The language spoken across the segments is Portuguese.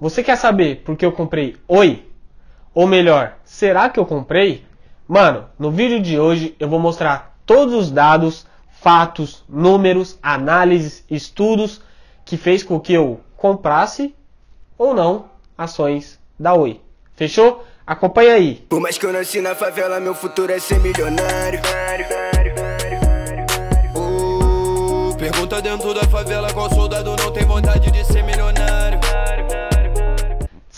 Você quer saber por que eu comprei Oi? Ou melhor, será que eu comprei? Mano, no vídeo de hoje eu vou mostrar todos os dados, fatos, números, análises, estudos que fez com que eu comprasse ou não ações da Oi. Fechou? Acompanha aí. Por mais que eu nasci na favela, meu futuro é ser milionário. Uh, pergunta dentro da favela qual soldado não tem vontade de ser milionário. Vário, vário.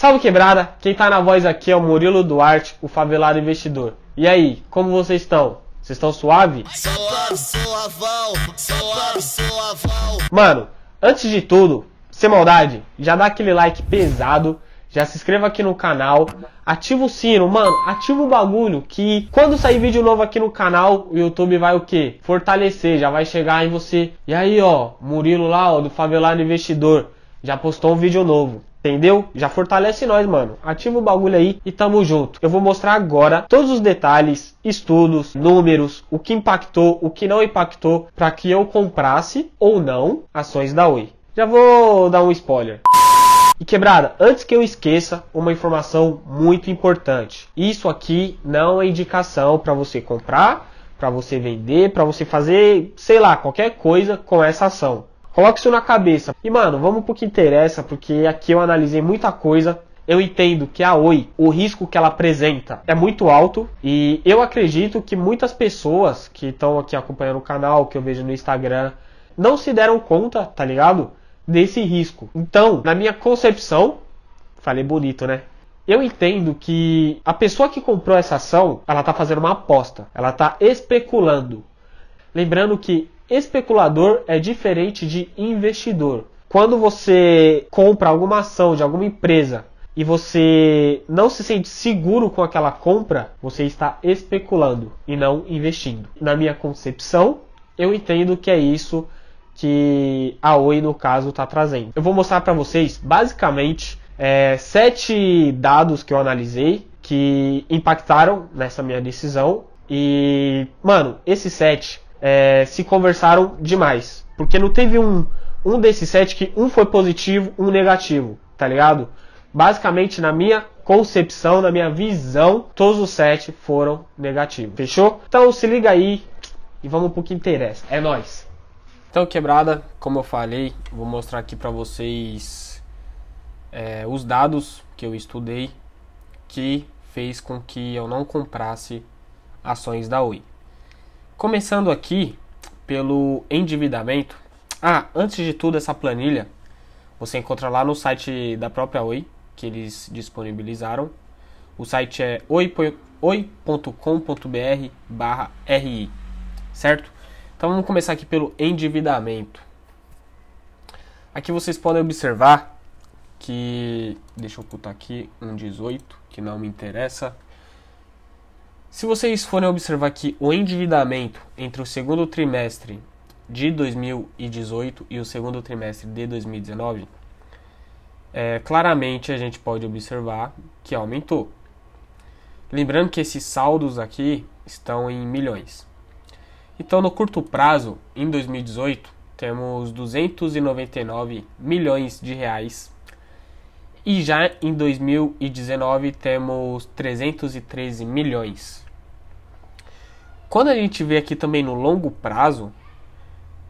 Salve quebrada, quem tá na voz aqui é o Murilo Duarte, o favelado investidor. E aí, como vocês estão? Vocês estão suave? Mano, antes de tudo, sem maldade, já dá aquele like pesado, já se inscreva aqui no canal, ativa o sino, mano, ativa o bagulho que quando sair vídeo novo aqui no canal, o YouTube vai o quê? Fortalecer, já vai chegar em você. E aí, ó, Murilo lá, ó, do favelado investidor, já postou um vídeo novo. Entendeu? Já fortalece nós, mano. Ativa o bagulho aí e tamo junto. Eu vou mostrar agora todos os detalhes, estudos, números, o que impactou, o que não impactou, para que eu comprasse ou não ações da Oi. Já vou dar um spoiler. E quebrada, antes que eu esqueça, uma informação muito importante. Isso aqui não é indicação para você comprar, para você vender, para você fazer, sei lá, qualquer coisa com essa ação. Coloque isso na cabeça. E, mano, vamos pro que interessa, porque aqui eu analisei muita coisa. Eu entendo que a Oi, o risco que ela apresenta é muito alto e eu acredito que muitas pessoas que estão aqui acompanhando o canal, que eu vejo no Instagram, não se deram conta, tá ligado? Desse risco. Então, na minha concepção, falei bonito, né? Eu entendo que a pessoa que comprou essa ação, ela tá fazendo uma aposta, ela tá especulando. Lembrando que Especulador é diferente de investidor. Quando você compra alguma ação de alguma empresa e você não se sente seguro com aquela compra, você está especulando e não investindo. Na minha concepção, eu entendo que é isso que a Oi, no caso, está trazendo. Eu vou mostrar para vocês, basicamente, é, sete dados que eu analisei que impactaram nessa minha decisão. E, mano, esses sete é, se conversaram demais. Porque não teve um, um desses sete que um foi positivo, um negativo, tá ligado? Basicamente, na minha concepção, na minha visão, todos os sete foram negativos. Fechou? Então se liga aí e vamos pro que interessa. É nós. Então, quebrada, como eu falei, vou mostrar aqui para vocês é, os dados que eu estudei que fez com que eu não comprasse ações da Oi. Começando aqui pelo endividamento. Ah, antes de tudo, essa planilha você encontra lá no site da própria Oi, que eles disponibilizaram. O site é oi.com.br barra RI, certo? Então vamos começar aqui pelo endividamento. Aqui vocês podem observar que, deixa eu botar aqui, um 18, que não me interessa. Se vocês forem observar que o endividamento entre o segundo trimestre de 2018 e o segundo trimestre de 2019, é, claramente a gente pode observar que aumentou. Lembrando que esses saldos aqui estão em milhões. Então, no curto prazo, em 2018, temos 299 milhões de reais. E já em 2019 temos 313 milhões. Quando a gente vê aqui também no longo prazo,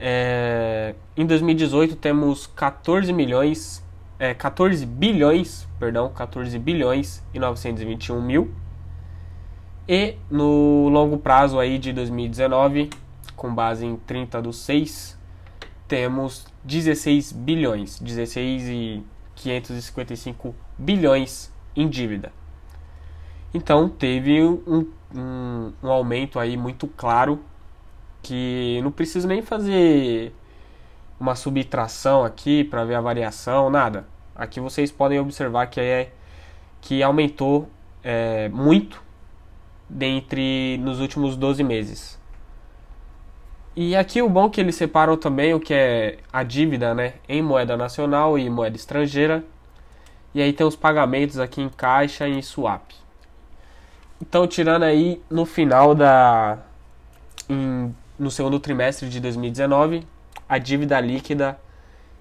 é, em 2018 temos 14 milhões, é, 14 bilhões, perdão, 14 bilhões e 921 mil. E no longo prazo aí de 2019, com base em 30 do 6, temos 16 bilhões, 16 e 555 bilhões em dívida. Então teve um, um, um aumento aí muito claro que não preciso nem fazer uma subtração aqui para ver a variação, nada. Aqui vocês podem observar que é que aumentou é, muito dentre nos últimos 12 meses. E aqui o bom é que ele separou também o que é a dívida, né, em moeda nacional e moeda estrangeira. E aí tem os pagamentos aqui em caixa e em swap. Então, tirando aí no final da. Em, no segundo trimestre de 2019, a dívida líquida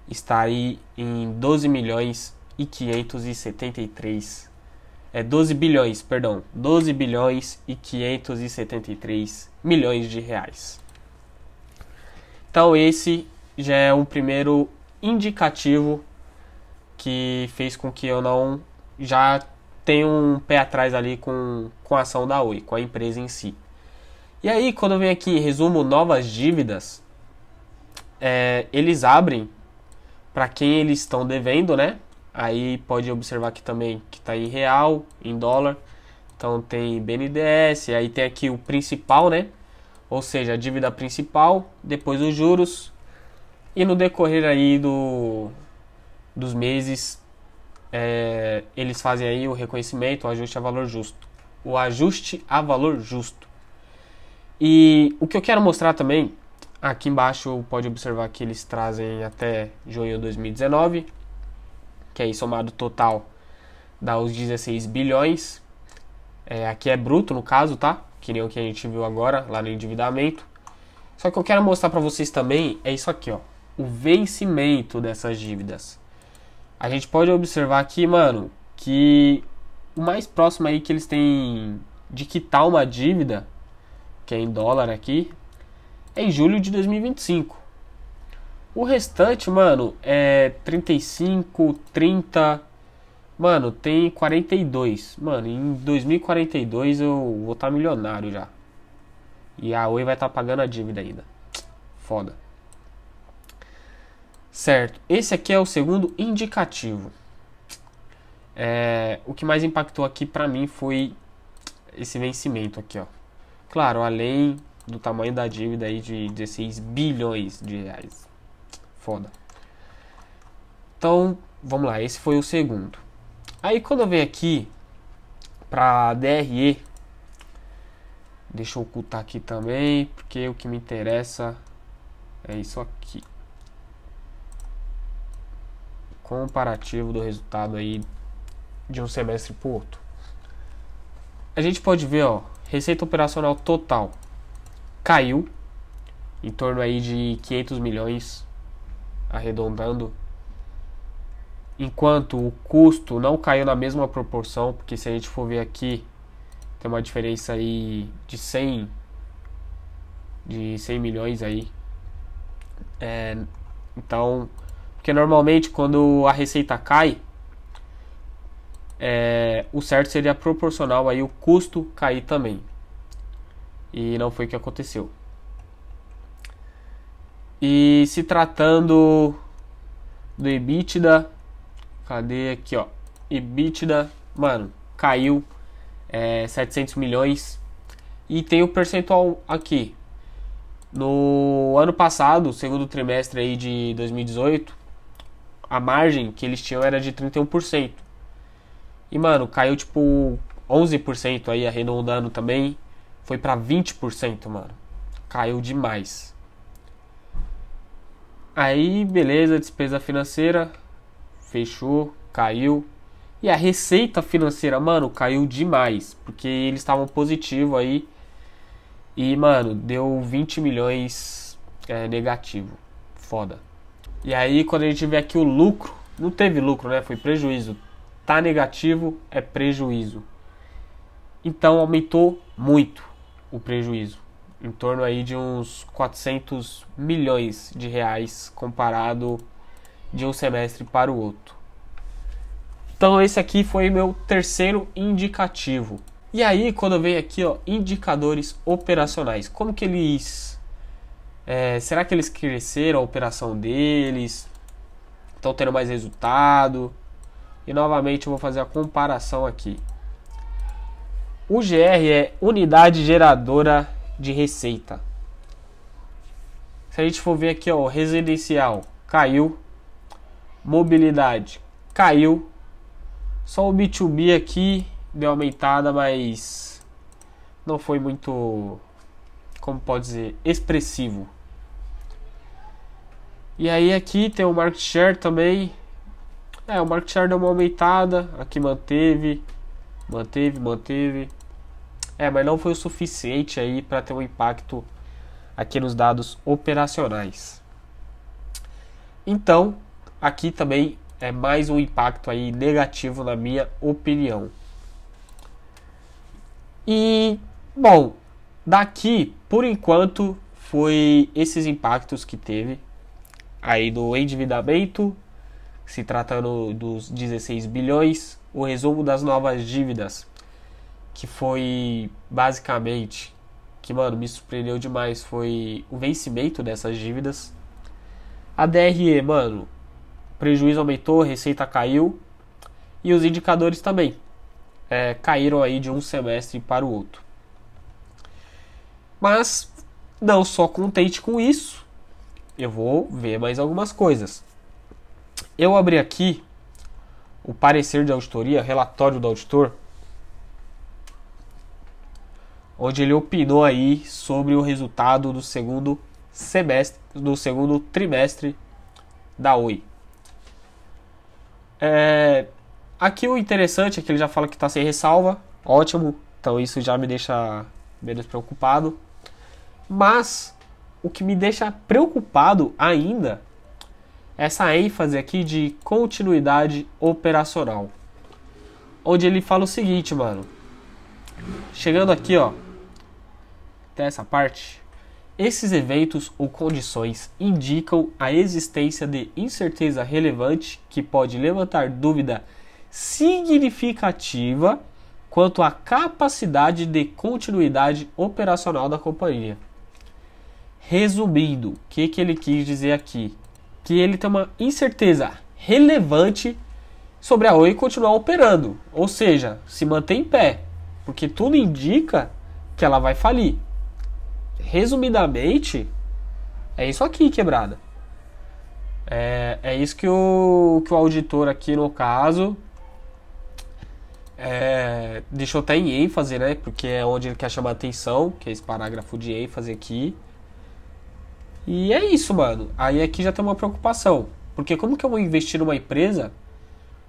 está aí em 12 milhões e 573 é 12 bilhões, perdão, 12 bilhões e 573 milhões de reais. Então esse já é um primeiro indicativo que fez com que eu não já tem um pé atrás ali com, com a ação da Oi, com a empresa em si. E aí, quando vem aqui resumo novas dívidas, é, eles abrem para quem eles estão devendo, né? Aí pode observar aqui também que está em real, em dólar. Então tem BNDES, aí tem aqui o principal, né? Ou seja, a dívida principal, depois os juros. E no decorrer aí do, dos meses, é, é, eles fazem aí o reconhecimento, o ajuste a valor justo. O ajuste a valor justo. E o que eu quero mostrar também, aqui embaixo pode observar que eles trazem até junho de 2019, que é aí somado total dá os 16 bilhões. É, aqui é bruto no caso, tá? Que nem o que a gente viu agora lá no endividamento. Só que eu quero mostrar para vocês também é isso aqui, ó. O vencimento dessas dívidas a gente pode observar aqui, mano, que o mais próximo aí que eles têm de quitar uma dívida, que é em dólar aqui, é em julho de 2025. O restante, mano, é 35, 30, mano, tem 42. Mano, em 2042 eu vou estar tá milionário já. E a Oi vai estar tá pagando a dívida ainda. Foda. Certo, esse aqui é o segundo indicativo. É, o que mais impactou aqui para mim foi esse vencimento aqui, ó. Claro, além do tamanho da dívida aí de 16 bilhões de reais. Foda. Então, vamos lá, esse foi o segundo. Aí quando eu venho aqui para DRE, deixa eu ocultar aqui também, porque o que me interessa é isso aqui comparativo do resultado aí de um semestre para outro. A gente pode ver, ó, receita operacional total caiu em torno aí de 500 milhões arredondando. Enquanto o custo não caiu na mesma proporção, porque se a gente for ver aqui, tem uma diferença aí de 100 de 100 milhões aí. É, então, porque normalmente quando a receita cai, é, o certo seria proporcional aí o custo cair também. E não foi o que aconteceu. E se tratando do EBITDA, cadê aqui, ó? EBITDA, mano, caiu é, 700 milhões. E tem o percentual aqui. No ano passado, segundo trimestre aí de 2018, a margem que eles tinham era de 31%. E, mano, caiu tipo 11% aí, arredondando também. Foi para 20%, mano. Caiu demais. Aí, beleza, despesa financeira fechou, caiu. E a receita financeira, mano, caiu demais, porque eles estavam positivo aí. E, mano, deu 20 milhões é, negativo. Foda. E aí, quando a gente vê aqui o lucro, não teve lucro, né? Foi prejuízo. Tá negativo, é prejuízo. Então, aumentou muito o prejuízo, em torno aí de uns 400 milhões de reais comparado de um semestre para o outro. Então, esse aqui foi meu terceiro indicativo. E aí, quando vem aqui, ó, indicadores operacionais, como que eles é, será que eles cresceram a operação deles? Estão tendo mais resultado? E novamente eu vou fazer a comparação aqui. O GR é Unidade Geradora de Receita. Se a gente for ver aqui, ó, residencial caiu, mobilidade caiu, só o B2B aqui deu aumentada, mas não foi muito, como pode dizer, expressivo. E aí aqui tem o market share também. É, o market share deu uma aumentada, aqui manteve, manteve, manteve. É, mas não foi o suficiente aí para ter um impacto aqui nos dados operacionais. Então, aqui também é mais um impacto aí negativo na minha opinião. E bom, daqui por enquanto foi esses impactos que teve aí do endividamento, se tratando dos 16 bilhões, o resumo das novas dívidas, que foi basicamente que mano me surpreendeu demais foi o vencimento dessas dívidas. A DRE, mano, prejuízo aumentou, receita caiu e os indicadores também é, caíram aí de um semestre para o outro. Mas não só contente com isso, eu vou ver mais algumas coisas. Eu abri aqui o parecer de auditoria, relatório do auditor, onde ele opinou aí sobre o resultado do segundo semestre, do segundo trimestre da Oi. É, aqui o interessante é que ele já fala que está sem ressalva, ótimo, então isso já me deixa menos preocupado. Mas o que me deixa preocupado ainda é essa ênfase aqui de continuidade operacional. Onde ele fala o seguinte, mano. Chegando aqui, ó, até essa parte. Esses eventos ou condições indicam a existência de incerteza relevante que pode levantar dúvida significativa quanto à capacidade de continuidade operacional da companhia. Resumindo, o que, que ele quis dizer aqui? Que ele tem uma incerteza relevante sobre a Oi continuar operando, ou seja, se manter em pé, porque tudo indica que ela vai falir. Resumidamente, é isso aqui, quebrada. É, é isso que o, que o auditor aqui, no caso, é, deixou até em ênfase, né? Porque é onde ele quer chamar atenção, que é esse parágrafo de ênfase aqui. E é isso, mano. Aí aqui é já tem uma preocupação. Porque como que eu vou investir numa empresa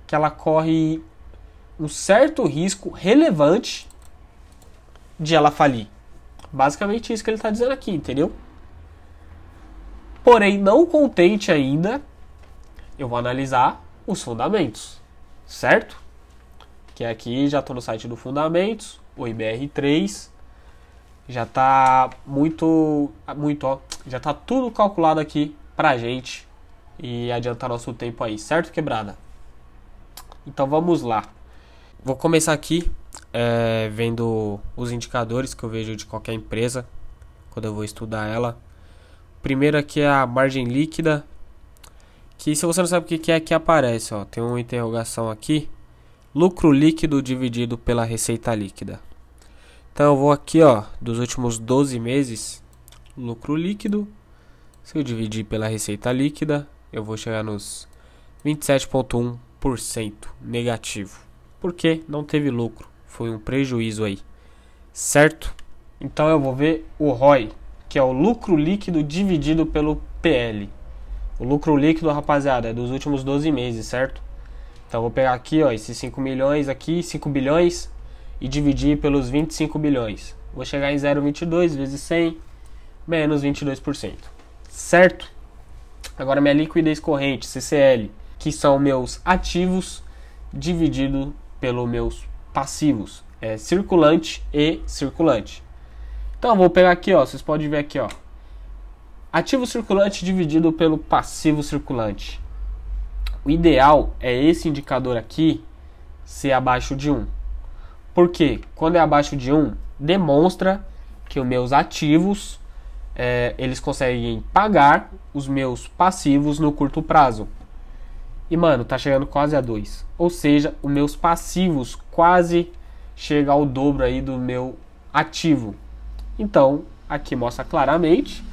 que ela corre um certo risco relevante de ela falir? Basicamente isso que ele está dizendo aqui, entendeu? Porém, não contente ainda, eu vou analisar os fundamentos, certo? Que aqui já estou no site do Fundamentos, o IBR3, já tá muito, muito, ó, já tá tudo calculado aqui pra gente e adiantar nosso tempo aí, certo, quebrada? Então vamos lá. Vou começar aqui é, vendo os indicadores que eu vejo de qualquer empresa quando eu vou estudar ela. Primeiro aqui é a margem líquida, que se você não sabe o que é, que aparece, ó, tem uma interrogação aqui. Lucro líquido dividido pela receita líquida. Então eu vou aqui, ó, dos últimos 12 meses, lucro líquido. Se eu dividir pela receita líquida, eu vou chegar nos 27,1% negativo. Porque não teve lucro, foi um prejuízo aí, certo? Então eu vou ver o ROI, que é o lucro líquido dividido pelo PL. O lucro líquido, rapaziada, é dos últimos 12 meses, certo? Então eu vou pegar aqui, ó, esses 5 milhões aqui, 5 bilhões, e dividir pelos 25 bilhões. Vou chegar em 0,22 vezes 100, menos 22%. Certo? Agora minha liquidez corrente, CCL, que são meus ativos dividido pelos meus passivos, é, circulante e circulante. Então vou pegar aqui, ó, vocês podem ver aqui, ó. Ativo circulante dividido pelo passivo circulante. O ideal é esse indicador aqui ser abaixo de 1. Porque quando é abaixo de 1, demonstra que os meus ativos é, eles conseguem pagar os meus passivos no curto prazo. E mano, tá chegando quase a 2. Ou seja, os meus passivos quase chega ao dobro aí do meu ativo. Então, aqui mostra claramente,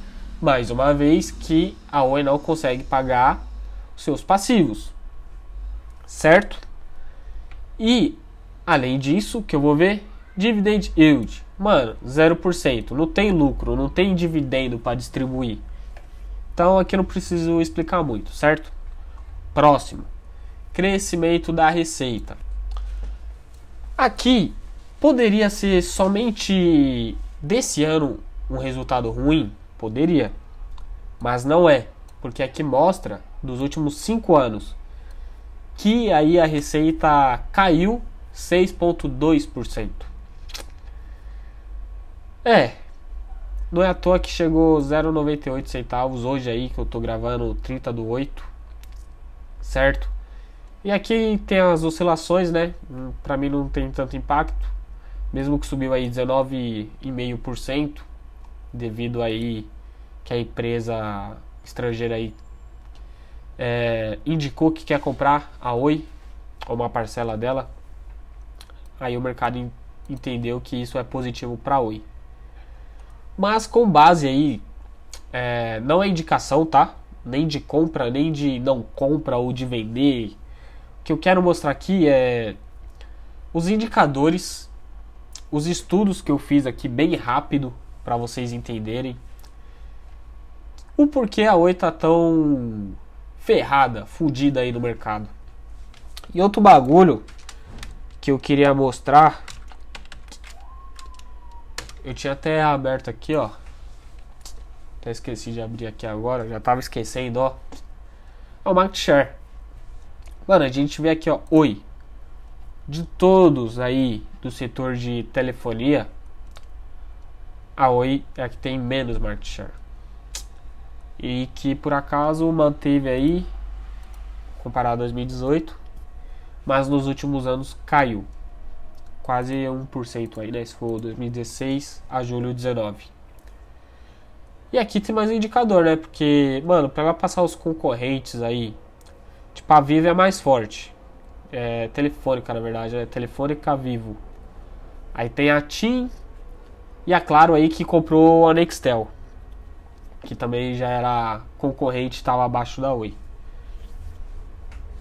mais uma vez, que a Oi não consegue pagar os seus passivos. Certo? E Além disso, que eu vou ver? Dividend yield. Mano, 0%. Não tem lucro, não tem dividendo para distribuir. Então aqui não preciso explicar muito, certo? Próximo. Crescimento da receita. Aqui poderia ser somente desse ano um resultado ruim? Poderia. Mas não é, porque aqui mostra dos últimos cinco anos que aí a receita caiu 6,2%. É, não é à toa que chegou 0,98 centavos hoje aí que eu tô gravando 30 do 8, certo? E aqui tem as oscilações, né? Hum, Para mim não tem tanto impacto, mesmo que subiu aí 19,5% devido aí que a empresa estrangeira aí é, indicou que quer comprar a Oi ou uma parcela dela Aí o mercado entendeu que isso é positivo para a Oi. Mas com base aí, é, não é indicação, tá? Nem de compra, nem de não compra ou de vender. O que eu quero mostrar aqui é os indicadores, os estudos que eu fiz aqui bem rápido para vocês entenderem o porquê a Oi tá tão ferrada, fudida aí no mercado. E outro bagulho que eu queria mostrar. Eu tinha até aberto aqui, ó. Até esqueci de abrir aqui agora, já tava esquecendo, ó. É o market share. Mano, a gente vê aqui, ó, oi. De todos aí do setor de telefonia, a Oi é a que tem menos market share. E que por acaso manteve aí, comparado a 2018, mas nos últimos anos caiu. Quase 1% aí, né? Isso foi 2016 a julho 19. E aqui tem mais um indicador, né? Porque, mano, para ela passar os concorrentes aí, tipo, a Vivo é mais forte. É, telefônica, na verdade, né? Telefônica Vivo. Aí tem a TIM e a Claro aí que comprou a Nextel, que também já era concorrente, estava abaixo da Oi.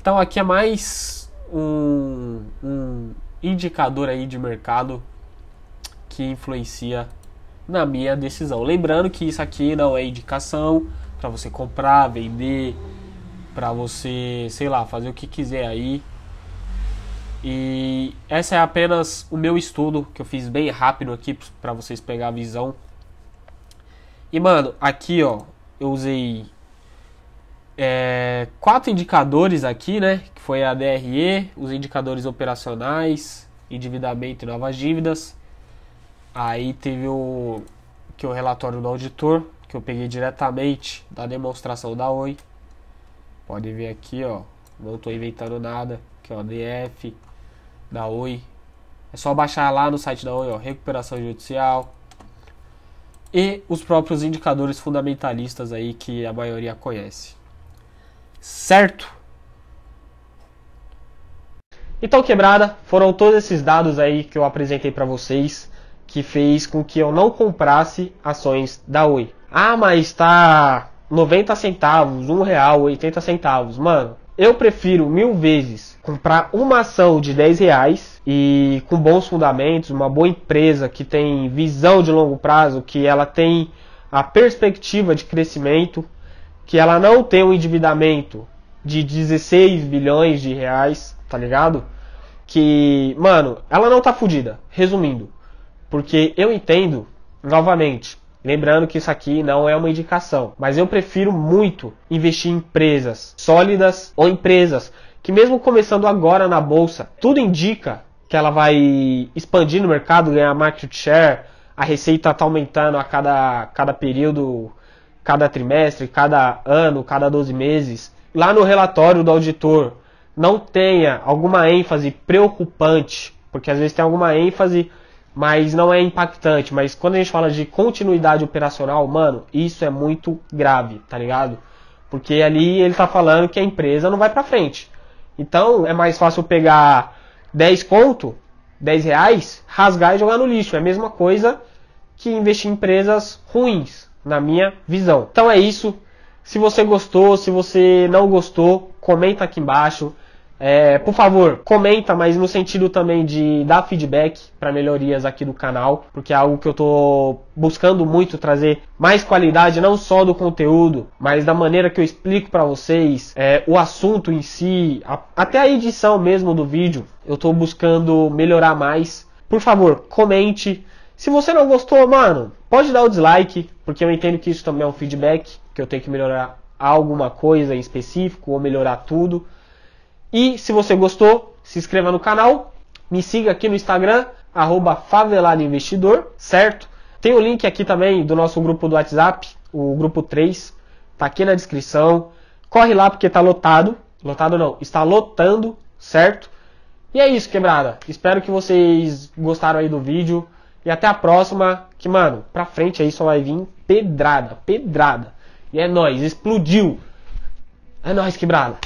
Então aqui é mais um, um indicador aí de mercado que influencia na minha decisão. Lembrando que isso aqui não é indicação para você comprar, vender, para você, sei lá, fazer o que quiser aí. E essa é apenas o meu estudo que eu fiz bem rápido aqui para vocês pegar a visão. E mano, aqui ó, eu usei é, quatro indicadores aqui, né? Que foi a DRE, os indicadores operacionais, endividamento e novas dívidas. Aí teve o que é o relatório do auditor, que eu peguei diretamente da demonstração da Oi. Pode ver aqui, ó. Não estou inventando nada. Que é o DF da Oi. É só baixar lá no site da Oi, ó, recuperação judicial. E os próprios indicadores fundamentalistas aí que a maioria conhece certo? Então, quebrada, foram todos esses dados aí que eu apresentei para vocês que fez com que eu não comprasse ações da Oi. Ah, mas tá 90 centavos, 1 real, 80 centavos. Mano, eu prefiro mil vezes comprar uma ação de 10 reais e com bons fundamentos, uma boa empresa que tem visão de longo prazo, que ela tem a perspectiva de crescimento que ela não tem um endividamento de 16 bilhões de reais, tá ligado? Que, mano, ela não tá fudida, resumindo. Porque eu entendo, novamente, Lembrando que isso aqui não é uma indicação, mas eu prefiro muito investir em empresas sólidas ou empresas que, mesmo começando agora na bolsa, tudo indica que ela vai expandir no mercado, ganhar market share, a receita tá aumentando a cada, cada período cada trimestre, cada ano, cada 12 meses, lá no relatório do auditor não tenha alguma ênfase preocupante, porque às vezes tem alguma ênfase, mas não é impactante. Mas quando a gente fala de continuidade operacional, mano, isso é muito grave, tá ligado? Porque ali ele tá falando que a empresa não vai pra frente. Então é mais fácil pegar 10 conto, 10 reais, rasgar e jogar no lixo. É a mesma coisa que investir em empresas ruins, na minha visão. Então é isso. Se você gostou, se você não gostou, comenta aqui embaixo. É, por favor, comenta, mas no sentido também de dar feedback para melhorias aqui do canal, porque é algo que eu estou buscando muito trazer mais qualidade, não só do conteúdo, mas da maneira que eu explico para vocês é, o assunto em si, a, até a edição mesmo do vídeo. Eu estou buscando melhorar mais. Por favor, comente. Se você não gostou, mano, pode dar o dislike, porque eu entendo que isso também é um feedback, que eu tenho que melhorar alguma coisa em específico ou melhorar tudo. E se você gostou, se inscreva no canal, me siga aqui no Instagram, arroba faveladoinvestidor, certo? Tem o link aqui também do nosso grupo do WhatsApp, o grupo 3, tá aqui na descrição. Corre lá porque tá lotado, lotado não, está lotando, certo? E é isso, quebrada. Espero que vocês gostaram aí do vídeo. E até a próxima, que, mano, pra frente aí só vai vir pedrada, pedrada. E é nóis, explodiu. É nóis, quebrada.